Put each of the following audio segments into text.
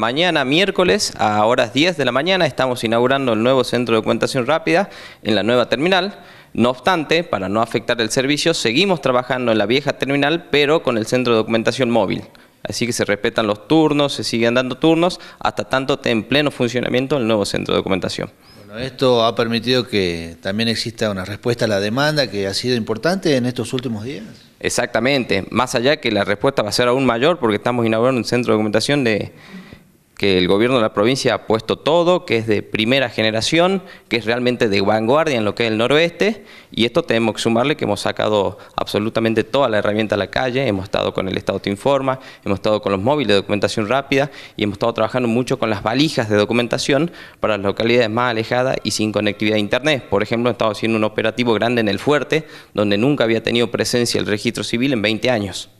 Mañana miércoles a horas 10 de la mañana estamos inaugurando el nuevo centro de documentación rápida en la nueva terminal. No obstante, para no afectar el servicio, seguimos trabajando en la vieja terminal, pero con el centro de documentación móvil. Así que se respetan los turnos, se siguen dando turnos, hasta tanto esté en pleno funcionamiento el nuevo centro de documentación. Bueno, esto ha permitido que también exista una respuesta a la demanda que ha sido importante en estos últimos días. Exactamente, más allá que la respuesta va a ser aún mayor porque estamos inaugurando un centro de documentación de que el gobierno de la provincia ha puesto todo, que es de primera generación, que es realmente de vanguardia en lo que es el noroeste, y esto tenemos que sumarle que hemos sacado absolutamente toda la herramienta a la calle, hemos estado con el Estado Te Informa, hemos estado con los móviles de documentación rápida, y hemos estado trabajando mucho con las valijas de documentación para las localidades más alejadas y sin conectividad a internet. Por ejemplo, hemos estado haciendo un operativo grande en El Fuerte, donde nunca había tenido presencia el registro civil en 20 años.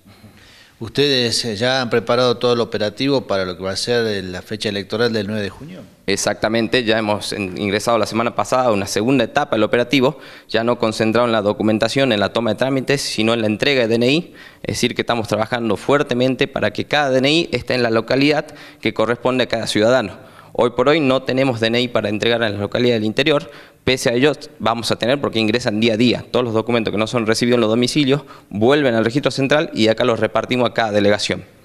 Ustedes eh, ya han preparado todo el operativo para lo que va a ser la fecha electoral del 9 de junio. Exactamente, ya hemos ingresado la semana pasada a una segunda etapa del operativo, ya no concentrado en la documentación, en la toma de trámites, sino en la entrega de DNI, es decir, que estamos trabajando fuertemente para que cada DNI esté en la localidad que corresponde a cada ciudadano. Hoy por hoy no tenemos DNI para entregar a las localidades del interior, pese a ello vamos a tener porque ingresan día a día. Todos los documentos que no son recibidos en los domicilios vuelven al registro central y acá los repartimos a cada delegación.